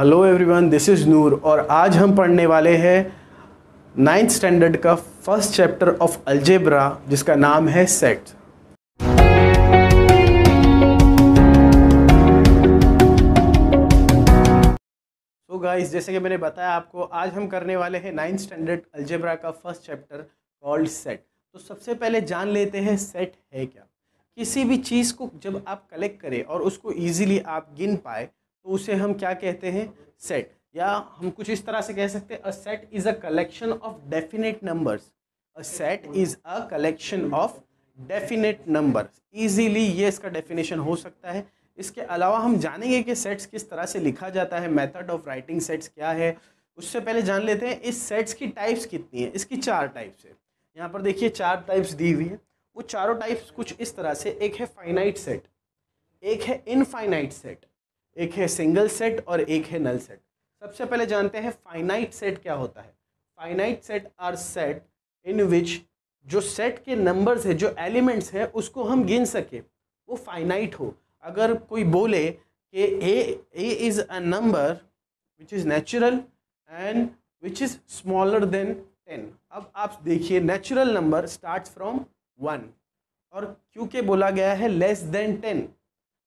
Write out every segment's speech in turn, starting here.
Hello everyone this is Noor और आज हम पढ़ने वाले हैं नाइन्थ स्टैंडर्ड का फर्स्ट चैप्टर ऑफ अल्जेब्रा जिसका नाम है सेट तो गाइस जैसे कि मैंने बताया आपको आज हम करने वाले हैं नाइन्थ स्टैंडर्ड अल्जेब्रा का फर्स्ट चैप्टर कॉल्ड सेट तो सबसे पहले जान लेते हैं सेट है क्या किसी भी चीज़ को जब आप कलेक्ट करें और उसको ईजिली आप गिन पाए तो उसे हम क्या कहते हैं सेट या हम कुछ इस तरह से कह सकते हैं a set is a collection of definite numbers a set is a collection of definite number easily ये इसका डेफिनेशन हो सकता है इसके अलावा हम जानेंगे कि सेट्स किस तरह से लिखा जाता है मेथड ऑफ राइटिंग सेट्स क्या है उससे पहले जान लेते हैं इस सेट्स की टाइप्स कितनी है इसकी चार टाइप्स है यहाँ पर देखिए चार टाइप्स दी हुई है वो चारों टाइप्स कुछ इस तरह से एक है फाइनाइट सेट एक है इनफाइनाइट सेट एक है सिंगल सेट और एक है नल सेट सबसे पहले जानते हैं फाइनाइट सेट क्या होता है finite set are set in which जो सेट के नंबर्स है जो एलिमेंट्स हैं उसको हम गिन सके वो फाइनाइट हो अगर कोई बोले कि A A is a number which is natural and which is smaller than ten अब आप देखिए natural number start from one और क्योंकि बोला गया है लेस देन टेन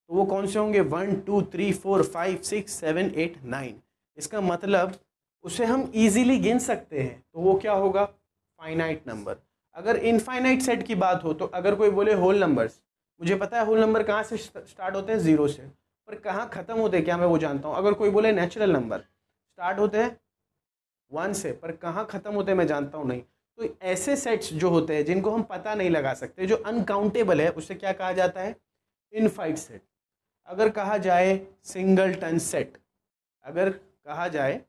तो वो कौन से होंगे one two three four five six seven eight nine इसका मतलब उसे हम इजीली गिन सकते हैं तो वो क्या होगा फाइनाइट नंबर अगर इनफाइनाइट सेट की बात हो तो अगर कोई बोले होल नंबर्स मुझे पता है होल नंबर कहाँ से स्टार्ट होते हैं ज़ीरो से पर कहाँ ख़त्म होते हैं क्या मैं वो जानता हूँ अगर कोई बोले नेचुरल नंबर स्टार्ट होते हैं वन से पर कहाँ ख़त्म होते हैं मैं जानता हूँ नहीं तो ऐसे सेट्स जो होते हैं जिनको हम पता नहीं लगा सकते जो अनकाउंटेबल है उसे क्या कहा जाता है इनफाइट सेट अगर कहा जाए सिंगल टन सेट अगर कहा जाए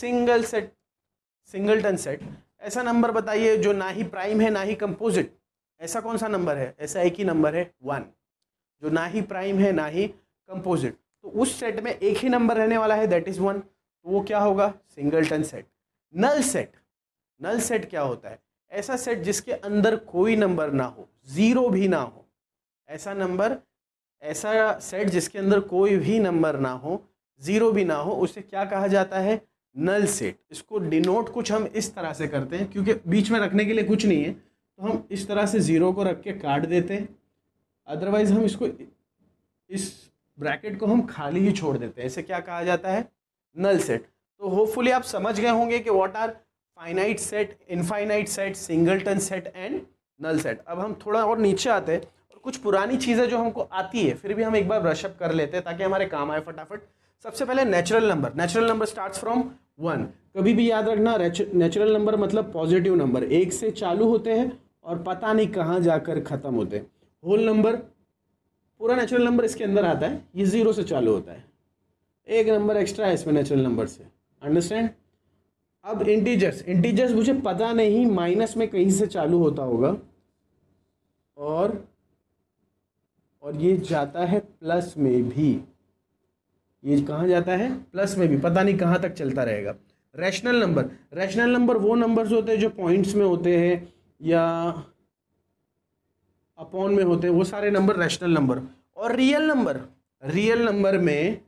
single set singleton set ऐसा नंबर बताइए जो ना ही प्राइम है ना ही कंपोजिट ऐसा कौन सा नंबर है ऐसा एक ही नंबर है वन जो ना ही प्राइम है ना ही कंपोजिट तो उस सेट में एक ही नंबर रहने वाला है दैट इज़ वन तो वो क्या होगा singleton set null set null set क्या होता है ऐसा सेट जिसके अंदर कोई नंबर ना हो ज़ीरो भी ना हो ऐसा नंबर ऐसा सेट जिसके अंदर कोई भी नंबर ना हो ज़ीरो भी ना हो उसे क्या कहा जाता है नल सेट इसको डिनोट कुछ हम इस तरह से करते हैं क्योंकि बीच में रखने के लिए कुछ नहीं है तो हम इस तरह से ज़ीरो को रख के काट देते हैं अदरवाइज़ हम इसको इस ब्रैकेट को हम खाली ही छोड़ देते हैं इसे क्या कहा जाता है नल सेट तो होपफुली आप समझ गए होंगे कि what are finite set infinite set ton set and null set अब हम थोड़ा और नीचे आते हैं कुछ पुरानी चीज़ें जो हमको आती है फिर भी हम एक बार ब्रशअप कर लेते हैं ताकि हमारे काम आए फटाफट सबसे पहले natural number natural number start from one कभी भी याद रखना नेचुरल नंबर मतलब पॉजिटिव नंबर एक से चालू होते हैं और पता नहीं कहाँ जाकर ख़त्म होते हैं होल नंबर पूरा नेचुरल नंबर इसके अंदर आता है ये ज़ीरो से चालू होता है एक नंबर एक्स्ट्रा है इसमें नेचुरल नंबर से अंडरस्टैंड अब इंटीजर्स इंटीजर्स मुझे पता नहीं माइनस में कहीं से चालू होता होगा और और ये जाता है प्लस में भी ये कहाँ जाता है प्लस में भी पता नहीं कहाँ तक चलता रहेगा रैशनल नंबर रैशनल नंबर वो नंबर्स होते हैं जो पॉइंट्स में होते हैं या अपॉन में होते हैं वो सारे नंबर रैशनल नंबर और रियल नंबर रियल नंबर में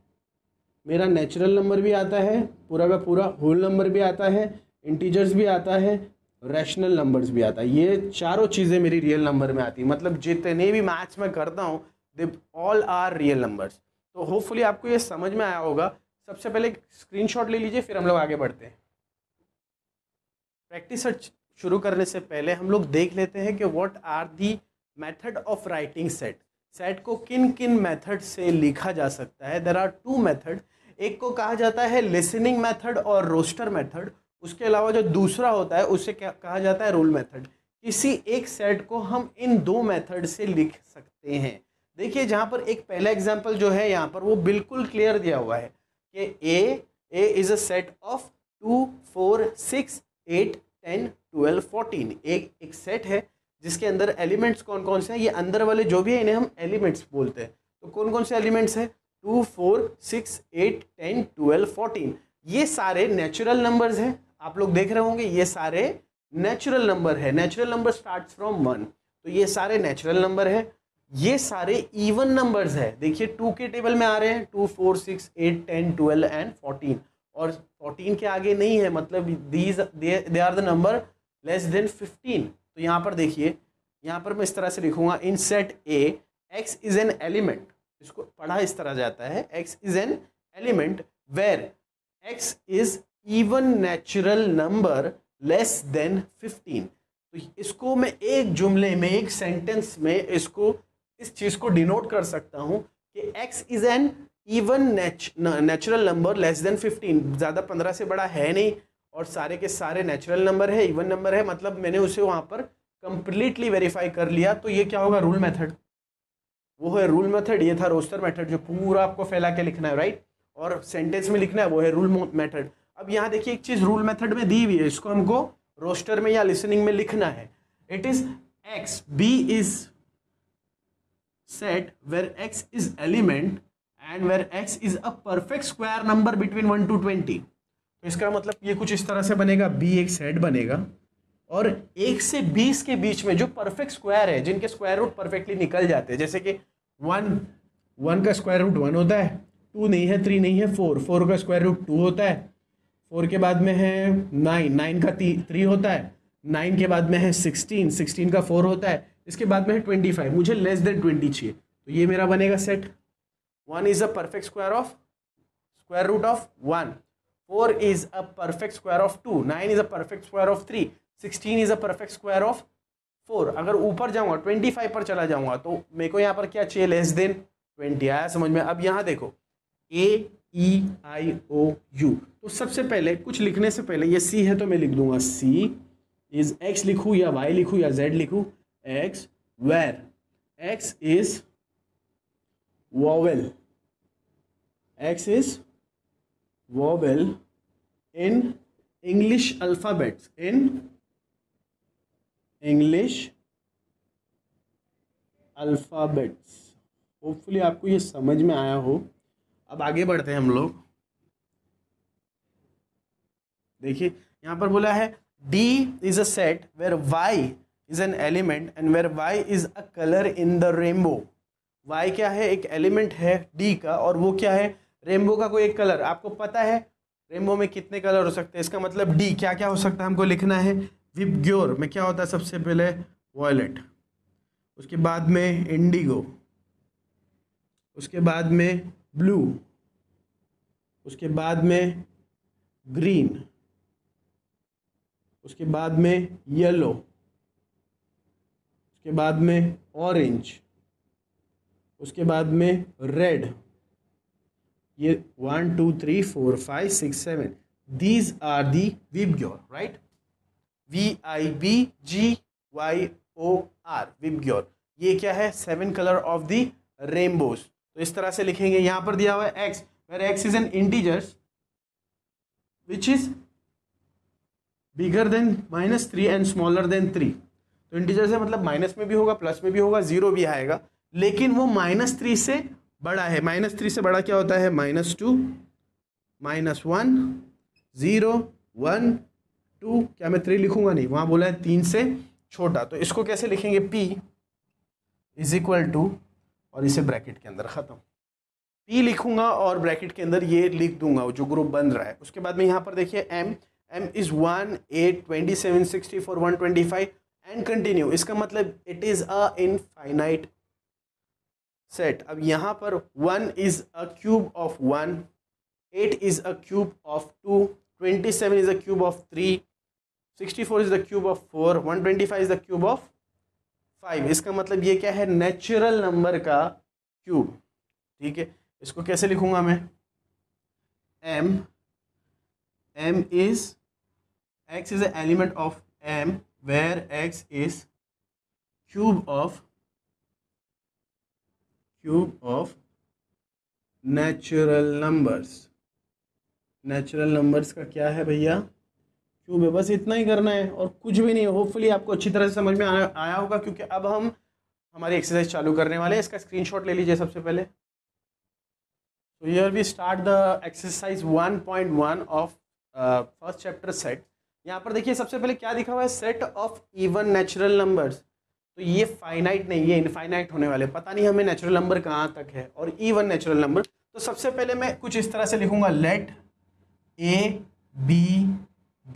मेरा नेचुरल नंबर भी आता है पूरा का पूरा होल नंबर भी आता है इंटीजर्स भी आता है रैशनल नंबर्स भी आता है ये चारों चीज़ें मेरी रियल नंबर में आती है मतलब जितने भी मैथ्स में करता हूँ they all are real numbers तो होपफुली आपको ये समझ में आया होगा सबसे पहले शॉट ले लीजिए फिर हम लोग आगे बढ़ते हैं प्रैक्टिस शुरू करने से पहले हम लोग देख लेते हैं कि what are the method of writing set set को किन किन मैथड से लिखा जा सकता है देर आर टू मैथड एक को कहा जाता है लिसनिंग मैथड और रोस्टर मैथड उसके अलावा जो दूसरा होता है उसे क्या कहा जाता है रूल मेथड किसी एक सेट को हम इन दो मेथड से लिख सकते हैं देखिए जहाँ पर एक पहला एग्जाम्पल जो है यहाँ पर वो बिल्कुल क्लियर दिया हुआ है कि A A is a set of two four six eight ten twelve fourteen एक एक सेट है जिसके अंदर एलिमेंट्स कौन कौन से हैं ये अंदर वाले जो भी है इन्हें हम एलिमेंट्स बोलते हैं तो कौन कौन से एलिमेंट्स हैं two four six eight ten twelve fourteen ये सारे नेचुरल नंबर्स हैं आप लोग देख रहे होंगे ये सारे नेचुरल नंबर है natural number start from one तो ये सारे नेचुरल नंबर है ये सारे इवन नंबर्स है देखिए टू के टेबल में आ रहे हैं two four six eight ten twelve and fourteen और फोर्टीन के आगे नहीं है मतलब these they are the number less than fifteen तो यहाँ पर देखिए यहाँ पर मैं इस तरह से लिखूंगा in set A x is an element इसको पढ़ा इस तरह जाता है x is an element where x is even natural number less than fifteen तो इसको मैं एक जुमले में एक सेंटेंस में इसको इस चीज़ को डिनोट कर सकता हूँ कि x is an even natural number less than fifteen ज़्यादा पंद्रह से बड़ा है नहीं और सारे के सारे नेचुरल नंबर है इवन नंबर है मतलब मैंने उसे वहां पर कंप्लीटली वेरीफाई कर लिया तो ये क्या होगा रूल मेथड वो है रूल मेथड ये था रोस्टर मेथड जो पूरा आपको फैला के लिखना है राइट और सेंटेंस में लिखना है वो है रूल मेथड अब यहाँ देखिए एक चीज़ रूल मेथड में दी हुई है इसको हमको रोस्टर में या लिसनिंग में लिखना है it is x B is set where x is element and where x is a perfect square number between one to twenty तो इसका मतलब ये कुछ इस तरह से बनेगा बी एक सेट बनेगा और एक से बीस के बीच में जो परफेक्ट स्क्वायर है जिनके स्क्वायर रूट परफेक्टली निकल जाते हैं जैसे कि वन वन का स्क्वायर रूट वन होता है टू नहीं है थ्री नहीं है फोर फोर का स्क्वायर रूट टू होता है फोर के बाद में है नाइन नाइन का थ्री होता है नाइन के बाद में है सिक्सटीन सिक्सटीन का फोर होता है इसके बाद में है ट्वेंटी फाइव मुझे लेस देन ट्वेंटी चाहिए तो ये मेरा बनेगा set one is a perfect square of square root of one four is a perfect square of two nine is a perfect square of three sixteen is a perfect square of four अगर ऊपर जाऊँगा twenty five पर चला जाऊँगा तो मेरे को यहाँ पर क्या चाहिए लेस देन ट्वेंटी आया समझ में अब यहाँ देखो ए ई आई ओ यू तो सबसे पहले कुछ लिखने से पहले ये सी है तो मैं लिख दूंगा सी इज एक्स लिखू या वाई लिखू या जेड लिखू x where x is vowel x is vowel in English alphabets in English alphabets hopefully आपको ये समझ में आया हो अब आगे बढ़ते हैं हम लोग देखिए यहां पर बोला है D is a set where y is an element and where y is a colour in the rainbow y क्या है एक एलिमेंट है डी का और वो क्या है रेनबो का कोई एक कलर आपको पता है रेनबो में कितने कलर हो सकते हैं इसका मतलब डी क्या क्या हो सकता है हमको लिखना है विप ग्योर में क्या होता है सबसे पहले वॉयलेट उसके बाद में इंडिगो उसके बाद में ब्लू उसके बाद में ग्रीन उसके बाद में येलो उसके बाद में ऑरेंज उसके बाद में रेड ये one two three four five six seven these are the VIBGYOR right V I B G Y O R VIBGYOR ये क्या है seven colour of the rainbows तो इस तरह से लिखेंगे यहां पर दिया हुआ है x where x is an integers which is bigger than minus three and smaller than three तो इंटीजर्स है मतलब माइनस में भी होगा प्लस में भी होगा जीरो भी आएगा लेकिन वो माइनस थ्री से बड़ा है माइनस थ्री से बड़ा क्या होता है minus two minus one zero one two क्या मैं थ्री लिखूंगा नहीं वहां बोला है तीन से छोटा तो इसको कैसे लिखेंगे पी इज इक्वल टू और इसे ब्रैकेट के अंदर ख़त्म पी लिखूंगा और ब्रैकेट के अंदर ये लिख दूंगा जो ग्रुप बन रहा है उसके बाद में यहाँ पर देखिए M M is one eight twenty seven sixty four one twenty five and continue इसका मतलब it is a infinite set अब यहाँ पर one is a cube of one eight is a cube of two twenty seven is a cube of three sixty four is the cube of four one twenty five is the cube of five इसका मतलब ये क्या है natural number का cube ठीक है इसको कैसे लिखूंगा मैं M M is x is element of M where x is cube of cube of natural numbers natural numbers का क्या है भैया क्यूब है बस इतना ही करना है और कुछ भी नहीं होपफुली आपको अच्छी तरह से समझ में आया, होगा क्योंकि अब हम हमारी एक्सरसाइज चालू करने वाले हैं इसका स्क्रीनशॉट ले लीजिए सबसे पहले तो here we start the exercise 1.1 of first chapter set यहाँ पर देखिए सबसे पहले क्या दिखा हुआ है set of even natural numbers तो ये फाइनाइट नहीं ये इनफाइनाइट होने वाले पता नहीं हमें नेचुरल नंबर कहाँ तक है और इवन नेचुरल नंबर तो सबसे पहले मैं कुछ इस तरह से लिखूंगा let A be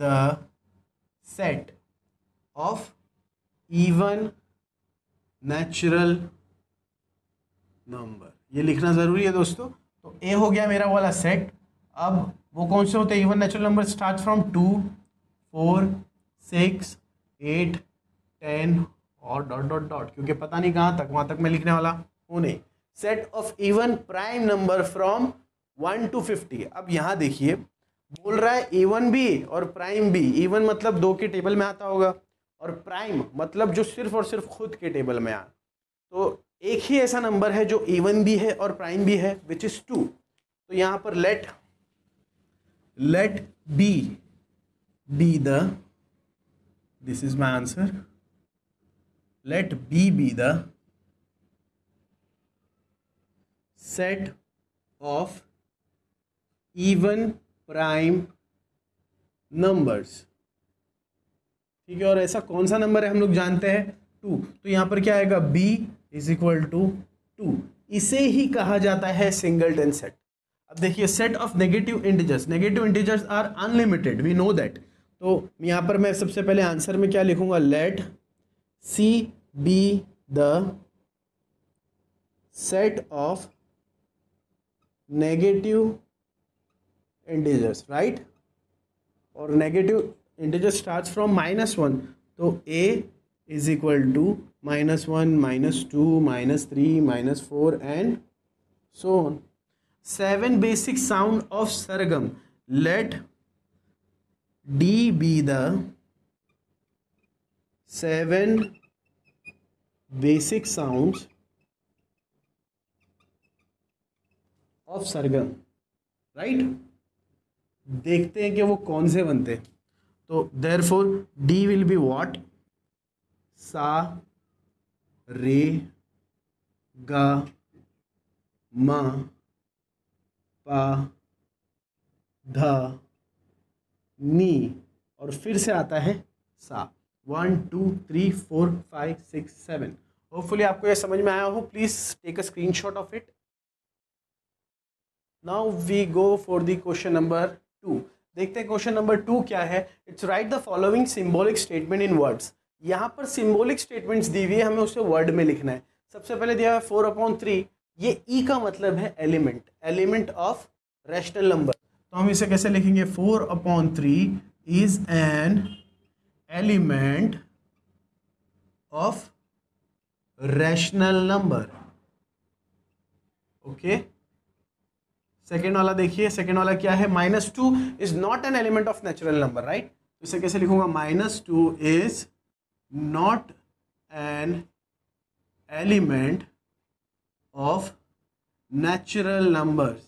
the set of even natural number ये लिखना ज़रूरी है दोस्तों तो ए हो गया मेरा वाला सेट अब वो कौन से होते हैं even natural number start from two four six eight ten और डॉट डॉट डॉट क्योंकि पता नहीं कहाँ तक वहाँ तक मैं लिखने वाला हूँ नहीं set of even prime number from one to fifty अब यहाँ देखिए बोल रहा है इवन भी और प्राइम भी इवन मतलब दो के टेबल में आता होगा और प्राइम मतलब जो सिर्फ और सिर्फ खुद के टेबल में आ तो एक ही ऐसा नंबर है जो इवन भी है और प्राइम भी है विच इज़ टू तो यहां पर let let B be the this is my answer let B be the set of even prime numbers ठीक है और ऐसा कौन सा नंबर है हम लोग जानते हैं टू तो यहां पर क्या आएगा B is equal to two इसे ही कहा जाता है सिंगल टेन सेट अब देखिए set of negative integers negative integers are unlimited we know that तो यहां पर मैं सबसे पहले आंसर में क्या लिखूंगा let C be the set of negative integers right और negative integer start from minus one तो A is equal to minus one minus two minus three minus four and so on seven basic sound of sargam let D be the seven basic sound of sargam right right? देखते हैं कि वो कौन से बनते तो therefore D will be what sa re गा म पा ध नी और फिर से आता है सा one two three four five six seven hopefully आपको यह समझ में आया हो please take a screenshot of it now we go for the question number two देखते हैं क्वेश्चन नंबर टू क्या है it's right the following symbolic statement in words यहाँ पर सिम्बोलिक स्टेटमेंट्स दी हुई है हमें उसे वर्ड में लिखना है सबसे पहले दिया है फोर अपॉन थ्री ये ई e का मतलब है element element of rational number तो हम इसे कैसे लिखेंगे four upon three is an element of rational number okay second वाला देखिए सेकेंड वाला क्या है minus two is not an element of natural number right इसे कैसे लिखूंगा minus two is not an element of natural numbers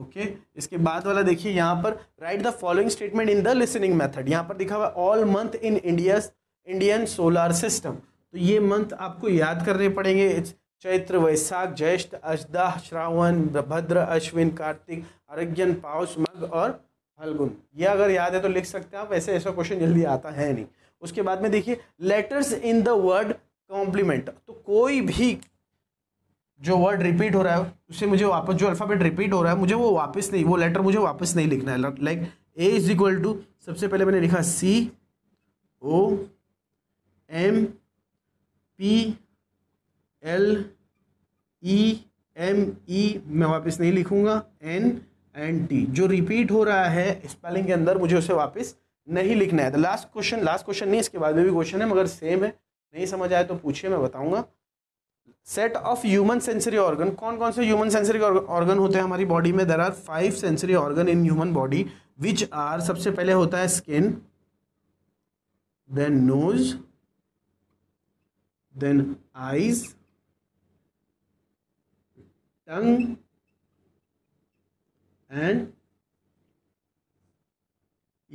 okay okay? इसके बाद वाला देखिए यहाँ पर right the following statement in the listing method यहाँ पर दिखा हुआ all month in India Indian solar system तो ये मंथ आपको याद करने पड़ेंगे इट्स चैत्र वैशाख ज्येष्ठ अजदा श्रावण भद्र अश्विन कार्तिक अर्घ्यन पाउस मग और फल्गुन ये अगर याद है तो लिख सकते हैं आप ऐसे ऐसा क्वेश्चन जल्दी आता है नहीं उसके बाद में देखिए letters in the word complement तो कोई भी जो वर्ड रिपीट हो रहा है उसे मुझे वापस जो अल्फ़ाबेट रिपीट हो रहा है मुझे वो वापस नहीं वो लेटर मुझे वापस नहीं लिखना है like A is equal to सबसे पहले मैंने लिखा C O M P L E M E मैं वापस नहीं लिखूंगा एन एन टी जो रिपीट हो रहा है स्पेलिंग के अंदर मुझे उसे वापस नहीं लिखना है तो लास्ट क्वेश्चन लास्ट क्वेश्चन नहीं इसके बाद में भी क्वेश्चन है मगर सेम है नहीं समझ आए तो पूछिए मैं बताऊंगा set of human sensory organ कौन कौन से ह्यूमन सेंसरी ऑर्गन होते हैं हमारी बॉडी में there are five sensory organ in human body which are सबसे पहले होता है skin then nose then eyes tongue and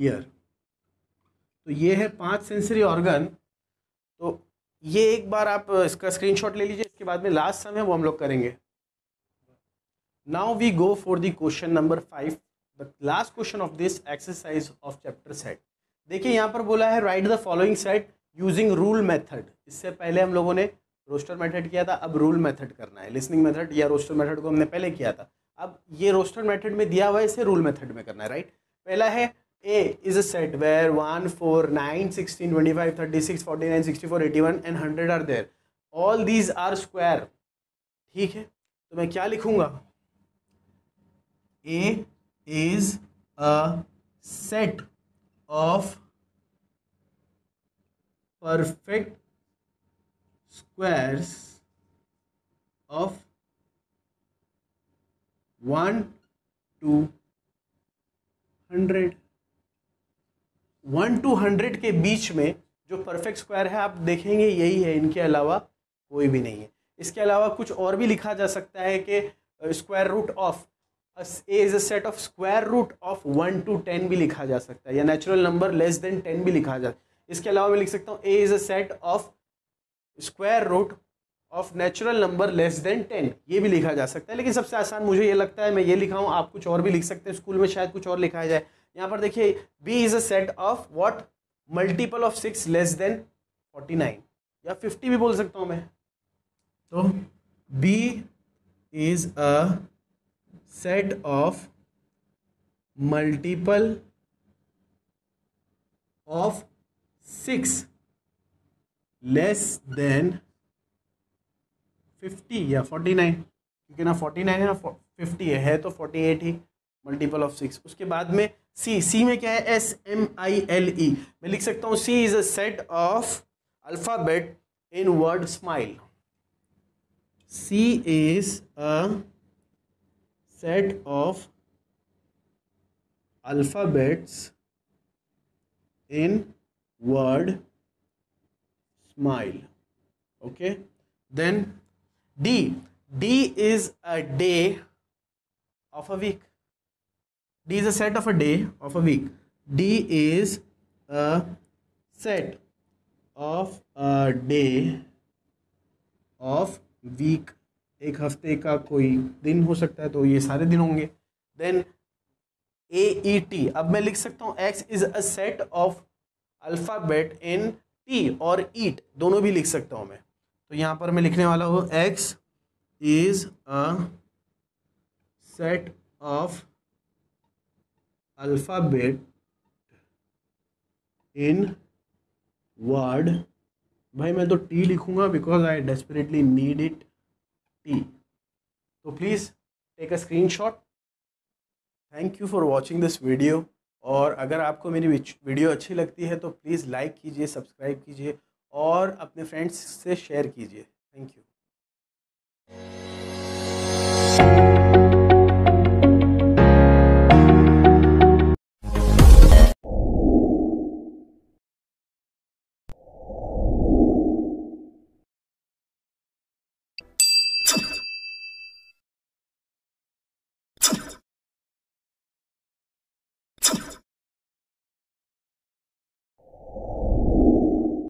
ear तो ये है पांच सेंसरी ऑर्गन तो ये एक बार आप इसका स्क्रीनशॉट ले लीजिए इसके बाद में लास्ट समय वो हम लोग करेंगे now we go for the question number five the last question of this exercise of chapter set देखिए यहाँ पर बोला है right the following set using rule method इससे पहले हम लोगों ने रोस्टर मेथड किया था अब रूल मेथड करना है लिसनिंग मेथड या रोस्टर मेथड को हमने पहले किया था अब ये रोस्टर मेथड में दिया हुआ है इसे रूल मेथड में करना है राइट पहला है A is a set where one four nine sixteen twenty five thirty six forty nine sixty four eighty one and hundred are there all these are square ठीक है तो मैं क्या लिखूंगा A is a set of perfect squares of 1 to 100 1 to 100 के बीच में जो perfect square है आप देखेंगे यही है इनके अलावा कोई भी नहीं है इसके अलावा कुछ और भी लिखा जा सकता है कि square root of A is a set of square root of one to ten भी लिखा जा सकता है या natural number less than ten भी लिखा जा इसके अलावा मैं लिख सकता हूँ A is a set of square root of natural number less than ten ये भी लिखा जा सकता है लेकिन सबसे आसान मुझे ये लगता है मैं ये लिखा हूँ आप कुछ और भी लिख सकते हैं स्कूल में शायद कुछ और लिखा जाए यहाँ पर देखिए B is a set of what multiple of six less than forty nine या फिफ्टी भी बोल सकता हूँ मैं तो B is a set of multiple of six less than fifty या फोर्टी नाइन क्योंकि ना फोर्टी नाइन है ना फिफ्टी है, है तो फोर्टी एट ही मल्टीपल ऑफ सिक्स उसके बाद में सी सी में क्या है S M I L E मैं लिख सकता हूँ C is a set of alphabet in word smile C is a set of alphabets in word mile okay then d d is a day of a week d is a set of a day of a week d is a set of a day of week एक हफ्ते का कोई दिन हो सकता है तो ये सारे दिन होंगे देन ए ई टी अब मैं लिख सकता हूँ X is a set of alphabet in T और ईट दोनों भी लिख सकता हूँ मैं तो यहाँ पर मैं लिखने वाला हूँ X is a set of alphabet in word भाई मैं तो टी लिखूंगा because I desperately need it T तो please take a screenshot thank you for watching this video और अगर आपको मेरी वीडियो अच्छी लगती है तो प्लीज़ लाइक कीजिए सब्सक्राइब कीजिए और अपने फ्रेंड्स से शेयर कीजिए थैंक यू